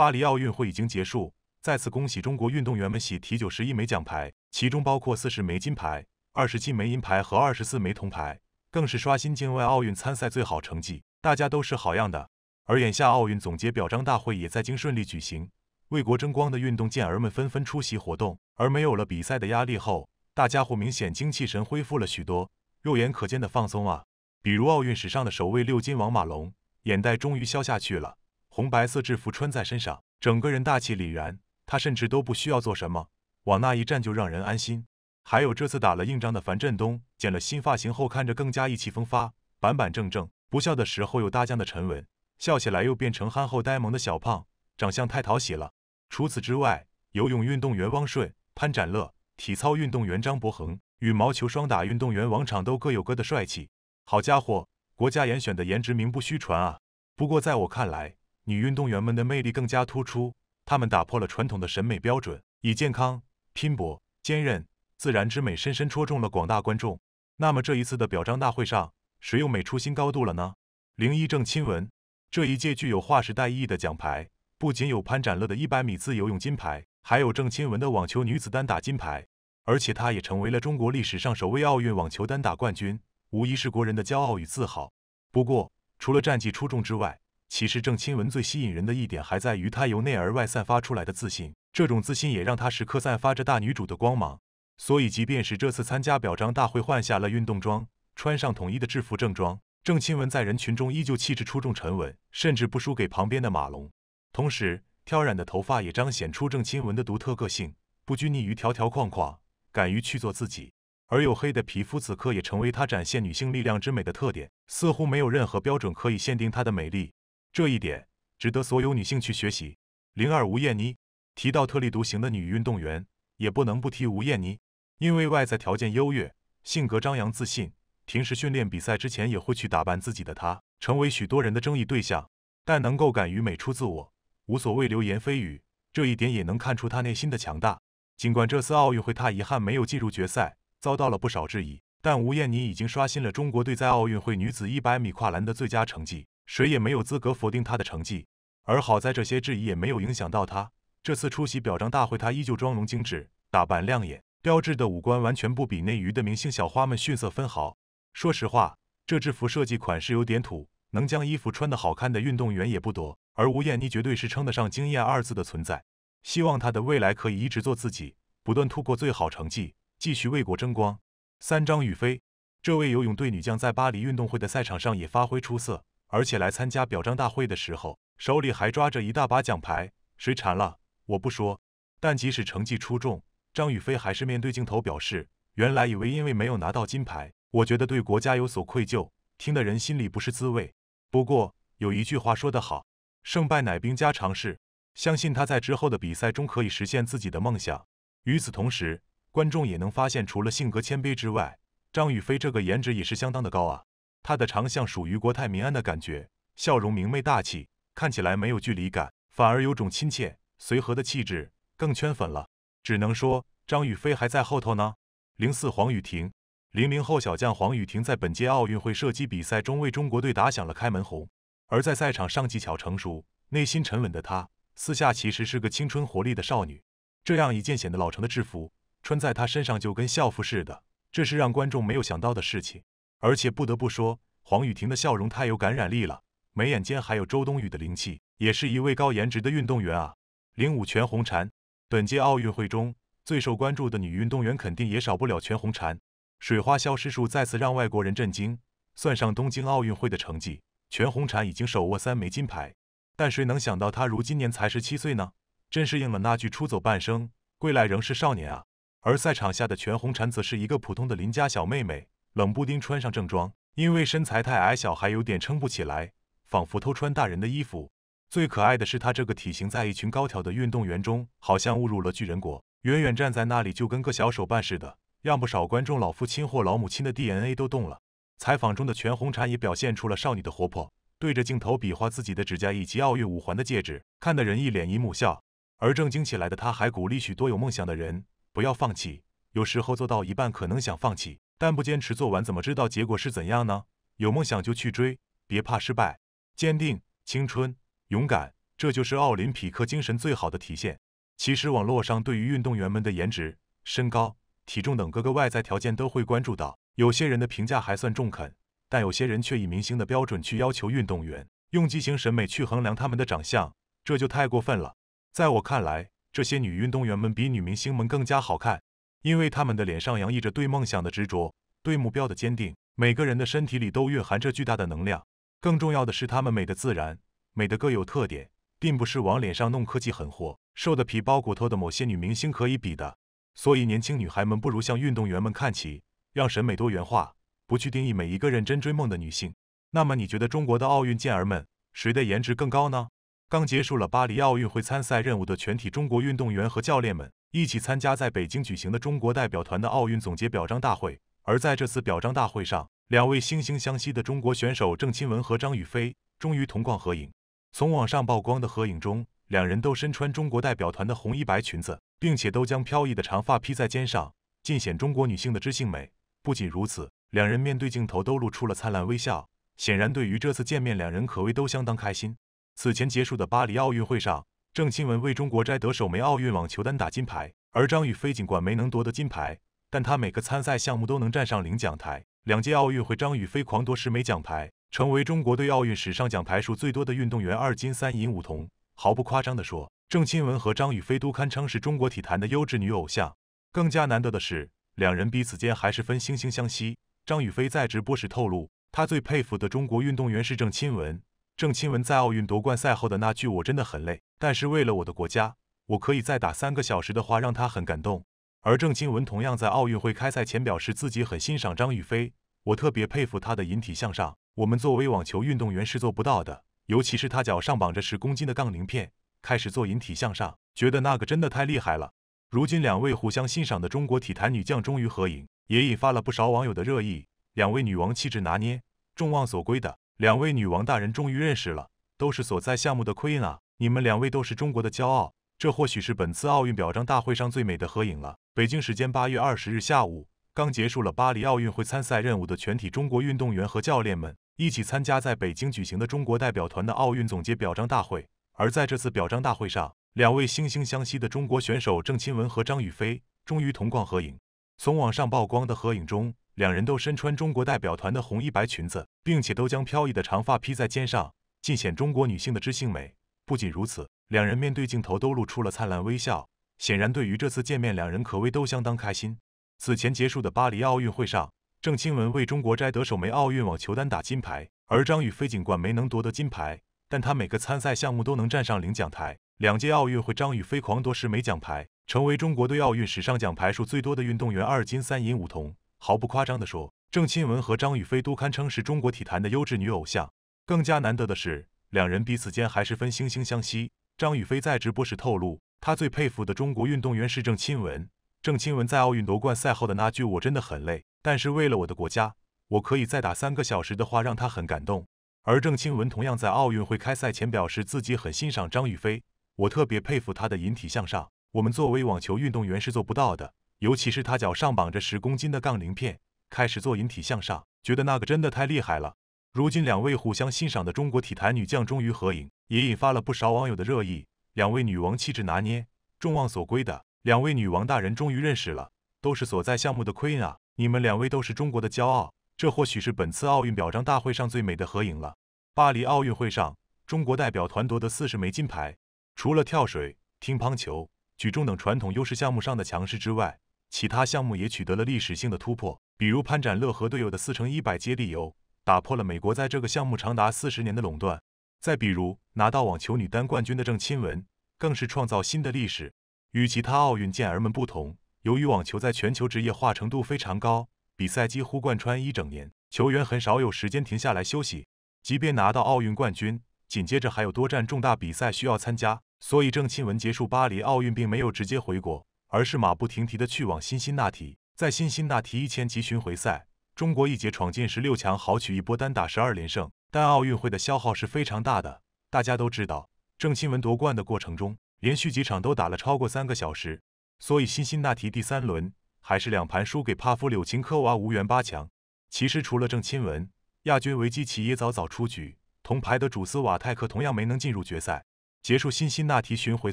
巴黎奥运会已经结束，再次恭喜中国运动员们喜提九十一枚奖牌，其中包括四十枚金牌、二十七枚银牌和二十四枚铜牌，更是刷新境外奥运参赛最好成绩。大家都是好样的！而眼下奥运总结表彰大会也在京顺利举行，为国争光的运动健儿们纷纷出席活动。而没有了比赛的压力后，大家伙明显精气神恢复了许多，肉眼可见的放松啊！比如奥运史上的首位六金王马龙，眼袋终于消下去了。红白色制服穿在身上，整个人大气凛然。他甚至都不需要做什么，往那一站就让人安心。还有这次打了硬仗的樊振东，剪了新发型后，看着更加意气风发，板板正正；不笑的时候又大将的沉稳，笑起来又变成憨厚呆萌的小胖，长相太讨喜了。除此之外，游泳运动员汪顺、潘展乐，体操运动员张博恒，羽毛球双打运动员王昶都各有各的帅气。好家伙，国家严选的颜值名不虚传啊！不过在我看来，女运动员们的魅力更加突出，她们打破了传统的审美标准，以健康、拼搏、坚韧、自然之美深深戳中了广大观众。那么这一次的表彰大会上，谁又美出新高度了呢？零一郑钦文，这一届具有划时代意义的奖牌，不仅有潘展乐的一百米自由泳金牌，还有郑钦文的网球女子单打金牌，而且她也成为了中国历史上首位奥运网球单打冠军，无疑是国人的骄傲与自豪。不过，除了战绩出众之外，其实郑钦文最吸引人的一点，还在于她由内而外散发出来的自信。这种自信也让她时刻散发着大女主的光芒。所以，即便是这次参加表彰大会，换下了运动装，穿上统一的制服正装，郑钦文在人群中依旧气质出众、沉稳，甚至不输给旁边的马龙。同时，挑染的头发也彰显出郑钦文的独特个性，不拘泥于条条框框，敢于去做自己。而黝黑的皮肤此刻也成为她展现女性力量之美的特点，似乎没有任何标准可以限定她的美丽。这一点值得所有女性去学习。零二吴艳妮提到特立独行的女运动员，也不能不提吴艳妮，因为外在条件优越，性格张扬自信，平时训练比赛之前也会去打扮自己的她，成为许多人的争议对象。但能够敢于美出自我，无所谓流言蜚语，这一点也能看出她内心的强大。尽管这次奥运会她遗憾没有进入决赛，遭到了不少质疑，但吴艳妮已经刷新了中国队在奥运会女子一百米跨栏的最佳成绩。谁也没有资格否定他的成绩，而好在这些质疑也没有影响到他。这次出席表彰大会，他依旧妆容精致，打扮亮眼，标志的五官完全不比内娱的明星小花们逊色分毫。说实话，这制服设计款式有点土，能将衣服穿得好看的运动员也不多。而吴艳妮绝对是称得上惊艳二字的存在。希望她的未来可以一直做自己，不断突破最好成绩，继续为国争光。三张雨霏，这位游泳队女将在巴黎运动会的赛场上也发挥出色。而且来参加表彰大会的时候，手里还抓着一大把奖牌，谁馋了我不说。但即使成绩出众，张雨霏还是面对镜头表示：“原来以为因为没有拿到金牌，我觉得对国家有所愧疚，听的人心里不是滋味。”不过有一句话说得好，“胜败乃兵家常事”，相信他在之后的比赛中可以实现自己的梦想。与此同时，观众也能发现，除了性格谦卑之外，张雨霏这个颜值也是相当的高啊。他的长相属于国泰民安的感觉，笑容明媚大气，看起来没有距离感，反而有种亲切随和的气质，更圈粉了。只能说张雨霏还在后头呢。零四黄雨婷，零零后小将黄雨婷在本届奥运会射击比赛中为中国队打响了开门红。而在赛场上技巧成熟、内心沉稳的她，私下其实是个青春活力的少女。这样一件显得老成的制服穿在她身上就跟校服似的，这是让观众没有想到的事情。而且不得不说，黄雨婷的笑容太有感染力了，眉眼间还有周冬雨的灵气，也是一位高颜值的运动员啊。零五全红婵，本届奥运会中最受关注的女运动员肯定也少不了全红婵。水花消失术再次让外国人震惊，算上东京奥运会的成绩，全红婵已经手握三枚金牌。但谁能想到她如今年才十七岁呢？真是应了那句“出走半生，归来仍是少年”啊。而赛场下的全红婵则是一个普通的邻家小妹妹。冷布丁穿上正装，因为身材太矮小，还有点撑不起来，仿佛偷穿大人的衣服。最可爱的是他这个体型，在一群高挑的运动员中，好像误入了巨人国。远远站在那里，就跟个小手办似的，让不少观众老父亲或老母亲的 DNA 都动了。采访中的全红婵也表现出了少女的活泼，对着镜头比划自己的指甲以及奥运五环的戒指，看得人一脸姨母笑。而正经起来的她，还鼓励许多有梦想的人不要放弃，有时候做到一半可能想放弃。但不坚持做完，怎么知道结果是怎样呢？有梦想就去追，别怕失败，坚定、青春、勇敢，这就是奥林匹克精神最好的体现。其实，网络上对于运动员们的颜值、身高、体重等各个外在条件都会关注到，有些人的评价还算中肯，但有些人却以明星的标准去要求运动员，用畸形审美去衡量他们的长相，这就太过分了。在我看来，这些女运动员们比女明星们更加好看。因为他们的脸上洋溢着对梦想的执着，对目标的坚定。每个人的身体里都蕴含着巨大的能量。更重要的是，她们美的自然，美的各有特点，并不是往脸上弄科技狠活、瘦的皮包骨头的某些女明星可以比的。所以，年轻女孩们不如向运动员们看齐，让审美多元化，不去定义每一个认真追梦的女性。那么，你觉得中国的奥运健儿们谁的颜值更高呢？刚结束了巴黎奥运会参赛任务的全体中国运动员和教练们。一起参加在北京举行的中国代表团的奥运总结表彰大会。而在这次表彰大会上，两位惺惺相惜的中国选手郑钦文和张雨霏终于同框合影。从网上曝光的合影中，两人都身穿中国代表团的红衣白裙子，并且都将飘逸的长发披在肩上，尽显中国女性的知性美。不仅如此，两人面对镜头都露出了灿烂微笑，显然对于这次见面，两人可谓都相当开心。此前结束的巴黎奥运会上，郑钦文为中国摘得首枚奥运网球单打金牌，而张雨霏尽管没能夺得金牌，但她每个参赛项目都能站上领奖台。两届奥运会，张雨霏狂夺十枚奖牌，成为中国队奥运史上奖牌数最多的运动员，二金三银五铜。毫不夸张地说，郑钦文和张雨霏都堪称是中国体坛的优质女偶像。更加难得的是，两人彼此间还是分惺惺相惜。张雨霏在直播时透露，她最佩服的中国运动员是郑钦文。郑钦文在奥运夺冠赛后的那句“我真的很累，但是为了我的国家，我可以再打三个小时的话”，让他很感动。而郑钦文同样在奥运会开赛前表示自己很欣赏张雨霏，我特别佩服她的引体向上，我们作为网球运动员是做不到的，尤其是她脚上绑着十公斤的杠铃片开始做引体向上，觉得那个真的太厉害了。如今两位互相欣赏的中国体坛女将终于合影，也引发了不少网友的热议。两位女王气质拿捏，众望所归的。两位女王大人终于认识了，都是所在项目的 queen 啊！你们两位都是中国的骄傲，这或许是本次奥运表彰大会上最美的合影了。北京时间八月二十日下午，刚结束了巴黎奥运会参赛任务的全体中国运动员和教练们一起参加在北京举行的中国代表团的奥运总结表彰大会。而在这次表彰大会上，两位惺惺相惜的中国选手郑钦文和张雨霏终于同框合影。从网上曝光的合影中，两人都身穿中国代表团的红衣白裙子，并且都将飘逸的长发披在肩上，尽显中国女性的知性美。不仅如此，两人面对镜头都露出了灿烂微笑，显然对于这次见面，两人可谓都相当开心。此前结束的巴黎奥运会上，郑钦文为中国摘得首枚奥运网球单打金牌，而张雨霏尽管没能夺得金牌，但她每个参赛项目都能站上领奖台。两届奥运会，张雨霏狂夺十枚奖牌，成为中国队奥运史上奖牌数最多的运动员，二金三银五铜。毫不夸张地说，郑钦文和张雨霏都堪称是中国体坛的优质女偶像。更加难得的是，两人彼此间还十分惺惺相惜。张雨霏在直播时透露，她最佩服的中国运动员是郑钦文。郑钦文在奥运夺冠赛后，的那句“我真的很累，但是为了我的国家，我可以再打三个小时”的话，让她很感动。而郑钦文同样在奥运会开赛前表示，自己很欣赏张雨霏，我特别佩服她的引体向上，我们作为网球运动员是做不到的。尤其是他脚上绑着十公斤的杠铃片，开始做引体向上，觉得那个真的太厉害了。如今两位互相欣赏的中国体坛女将终于合影，也引发了不少网友的热议。两位女王气质拿捏，众望所归的两位女王大人终于认识了，都是所在项目的 queen 啊！你们两位都是中国的骄傲，这或许是本次奥运表彰大会上最美的合影了。巴黎奥运会上，中国代表团夺得四十枚金牌，除了跳水、乒乓球、举重等传统优势项目上的强势之外，其他项目也取得了历史性的突破，比如潘展乐和队友的四乘一百接力游打破了美国在这个项目长达四十年的垄断。再比如拿到网球女单冠军的郑钦文更是创造新的历史。与其他奥运健儿们不同，由于网球在全球职业化程度非常高，比赛几乎贯穿一整年，球员很少有时间停下来休息。即便拿到奥运冠军，紧接着还有多站重大比赛需要参加，所以郑钦文结束巴黎奥运并没有直接回国。而是马不停蹄地去往辛辛那提，在辛辛那提一千级巡回赛，中国一姐闯进十六强，豪取一波单打十二连胜。但奥运会的消耗是非常大的，大家都知道，郑钦文夺冠的过程中，连续几场都打了超过三个小时。所以辛辛那提第三轮还是两盘输给帕夫柳琴科娃，无缘八强。其实除了郑钦文，亚军维基奇也早早出局，铜牌的主斯瓦泰克同样没能进入决赛。结束辛辛那提巡回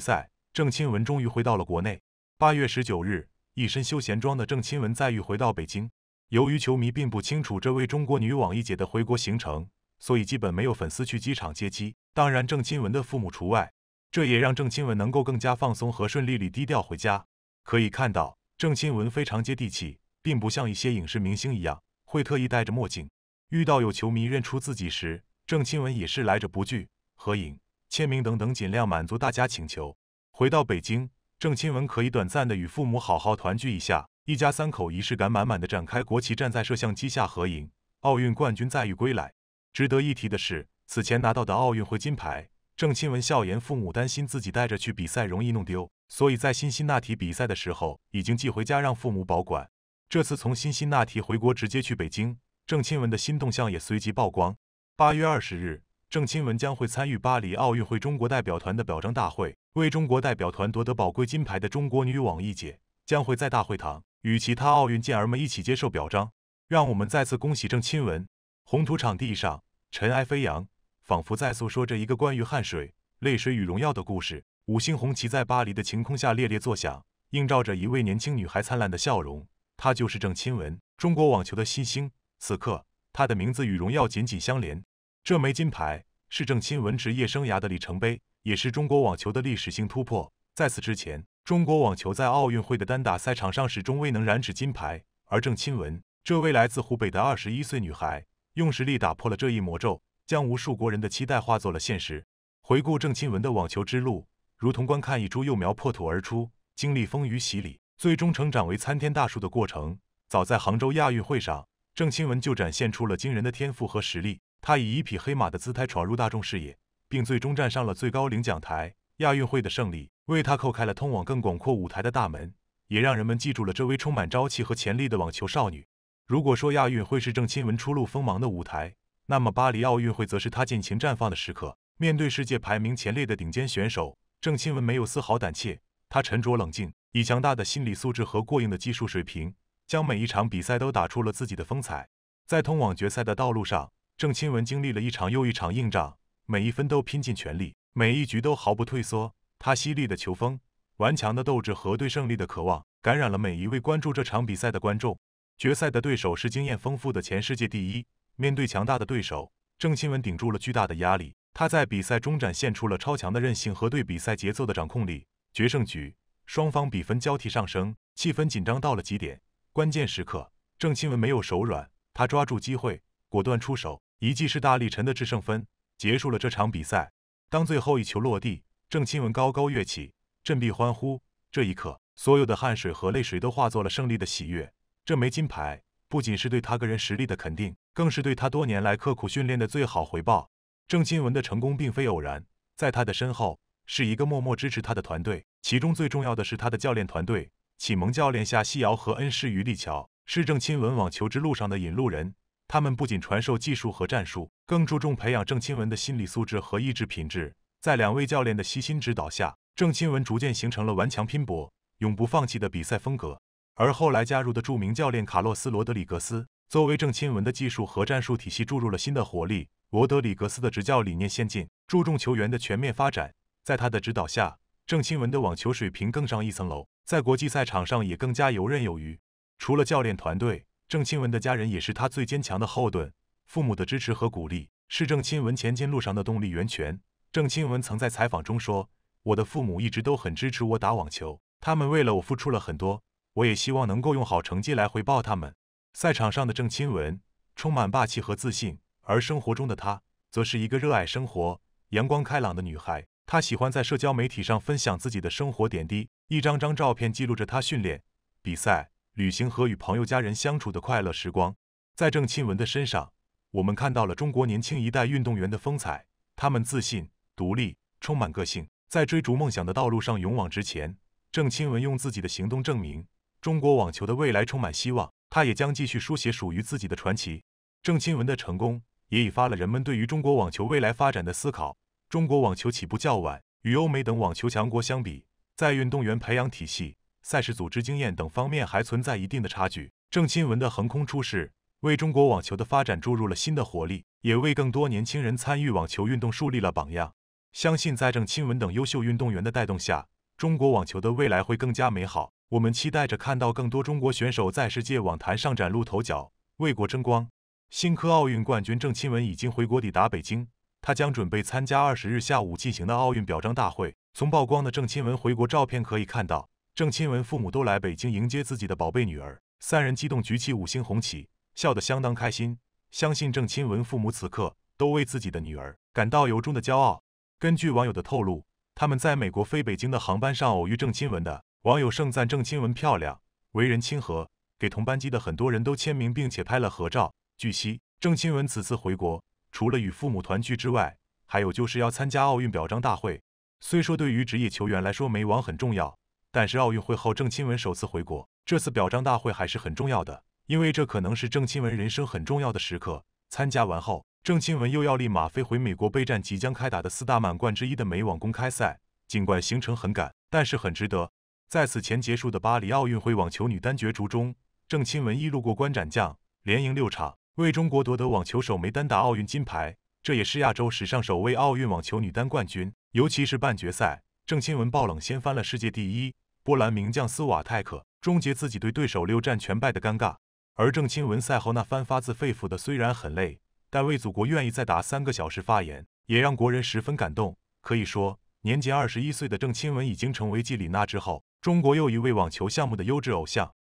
赛，郑钦文终于回到了国内。八月十九日，一身休闲装的郑钦文再遇回到北京。由于球迷并不清楚这位中国女网一姐的回国行程，所以基本没有粉丝去机场接机。当然，郑钦文的父母除外。这也让郑钦文能够更加放松和顺利地低调回家。可以看到，郑钦文非常接地气，并不像一些影视明星一样会特意戴着墨镜。遇到有球迷认出自己时，郑钦文也是来者不拒，合影、签名等等，尽量满足大家请求。回到北京。郑钦文可以短暂的与父母好好团聚一下，一家三口仪式感满满的展开国旗，站在摄像机下合影。奥运冠军载誉归来，值得一提的是，此前拿到的奥运会金牌，郑钦文笑言父母担心自己带着去比赛容易弄丢，所以在辛辛那提比赛的时候已经寄回家让父母保管。这次从辛辛那提回国直接去北京，郑钦文的新动向也随即曝光。八月二十日。郑钦文将会参与巴黎奥运会中国代表团的表彰大会，为中国代表团夺得宝贵金牌的中国女网一姐将会在大会堂与其他奥运健儿们一起接受表彰。让我们再次恭喜郑钦文！红土场地上尘埃飞扬，仿佛在诉说着一个关于汗水、泪水与荣耀的故事。五星红旗在巴黎的晴空下猎猎作响，映照着一位年轻女孩灿烂的笑容。她就是郑钦文，中国网球的新星。此刻，她的名字与荣耀紧紧相连。这枚金牌是郑钦文职业生涯的里程碑，也是中国网球的历史性突破。在此之前，中国网球在奥运会的单打赛场上始终未能染指金牌，而郑钦文这位来自湖北的二十一岁女孩，用实力打破了这一魔咒，将无数国人的期待化作了现实。回顾郑钦文的网球之路，如同观看一株幼苗破土而出，经历风雨洗礼，最终成长为参天大树的过程。早在杭州亚运会上，郑钦文就展现出了惊人的天赋和实力。她以一匹黑马的姿态闯入大众视野，并最终站上了最高领奖台。亚运会的胜利为她叩开了通往更广阔舞台的大门，也让人们记住了这位充满朝气和潜力的网球少女。如果说亚运会是郑钦文初露锋芒的舞台，那么巴黎奥运会则是她尽情绽放的时刻。面对世界排名前列的顶尖选手，郑钦文没有丝毫胆怯，她沉着冷静，以强大的心理素质和过硬的技术水平，将每一场比赛都打出了自己的风采。在通往决赛的道路上，郑钦文经历了一场又一场硬仗，每一分都拼尽全力，每一局都毫不退缩。他犀利的球风、顽强的斗志和对胜利的渴望，感染了每一位关注这场比赛的观众。决赛的对手是经验丰富的前世界第一，面对强大的对手，郑钦文顶住了巨大的压力。他在比赛中展现出了超强的韧性和对比赛节奏的掌控力。决胜局，双方比分交替上升，气氛紧张到了极点。关键时刻，郑钦文没有手软，他抓住机会，果断出手。一记是大力陈的制胜分，结束了这场比赛。当最后一球落地，郑钦文高高跃起，振臂欢呼。这一刻，所有的汗水和泪水都化作了胜利的喜悦。这枚金牌不仅是对他个人实力的肯定，更是对他多年来刻苦训练的最好回报。郑钦文的成功并非偶然，在他的身后是一个默默支持他的团队，其中最重要的是他的教练团队——启蒙教练夏西瑶和恩师于立桥，是郑钦文网球之路上的引路人。他们不仅传授技术和战术，更注重培养郑钦文的心理素质和意志品质。在两位教练的悉心指导下，郑钦文逐渐形成了顽强拼搏、永不放弃的比赛风格。而后来加入的著名教练卡洛斯·罗德里格斯，作为郑钦文的技术和战术体系注入了新的活力。罗德里格斯的执教理念先进，注重球员的全面发展。在他的指导下，郑钦文的网球水平更上一层楼，在国际赛场上也更加游刃有余。除了教练团队，郑钦文的家人也是她最坚强的后盾，父母的支持和鼓励是郑钦文前进路上的动力源泉。郑钦文曾在采访中说：“我的父母一直都很支持我打网球，他们为了我付出了很多，我也希望能够用好成绩来回报他们。”赛场上的郑钦文充满霸气和自信，而生活中的她则是一个热爱生活、阳光开朗的女孩。她喜欢在社交媒体上分享自己的生活点滴，一张张照片记录着她训练、比赛。旅行和与朋友、家人相处的快乐时光，在郑钦文的身上，我们看到了中国年轻一代运动员的风采。他们自信、独立，充满个性，在追逐梦想的道路上勇往直前。郑钦文用自己的行动证明，中国网球的未来充满希望。他也将继续书写属于自己的传奇。郑钦文的成功也引发了人们对于中国网球未来发展的思考。中国网球起步较晚，与欧美等网球强国相比，在运动员培养体系。赛事组织经验等方面还存在一定的差距。郑钦文的横空出世为中国网球的发展注入了新的活力，也为更多年轻人参与网球运动树立了榜样。相信在郑钦文等优秀运动员的带动下，中国网球的未来会更加美好。我们期待着看到更多中国选手在世界网坛上崭露头角，为国争光。新科奥运冠军郑钦文已经回国抵达北京，他将准备参加二十日下午进行的奥运表彰大会。从曝光的郑钦文回国照片可以看到。郑钦文父母都来北京迎接自己的宝贝女儿，三人激动举起五星红旗，笑得相当开心。相信郑钦文父母此刻都为自己的女儿感到由衷的骄傲。根据网友的透露，他们在美国飞北京的航班上偶遇郑钦文的网友盛赞郑钦文漂亮，为人亲和，给同班机的很多人都签名，并且拍了合照。据悉，郑钦文此次回国，除了与父母团聚之外，还有就是要参加奥运表彰大会。虽说对于职业球员来说，美网很重要。但是奥运会后，郑钦文首次回国，这次表彰大会还是很重要的，因为这可能是郑钦文人生很重要的时刻。参加完后，郑钦文又要立马飞回美国备战即将开打的四大满贯之一的美网公开赛。尽管行程很赶，但是很值得。在此前结束的巴黎奥运会网球女单角逐中，郑钦文一路过关斩将，连赢六场，为中国夺得网球首枚单打奥运金牌，这也是亚洲史上首位奥运网球女单冠军。尤其是半决赛。郑钦文爆冷掀翻了世界第一波兰名将斯瓦泰克，终结自己对对手六战全败的尴尬。而郑钦文赛后那番发自肺腑的，虽然很累，但为祖国愿意再打三个小时发言，也让国人十分感动。可以说，年仅二十一岁的郑钦文已经成为继李娜之后，中国又一位网球项目的优质偶像。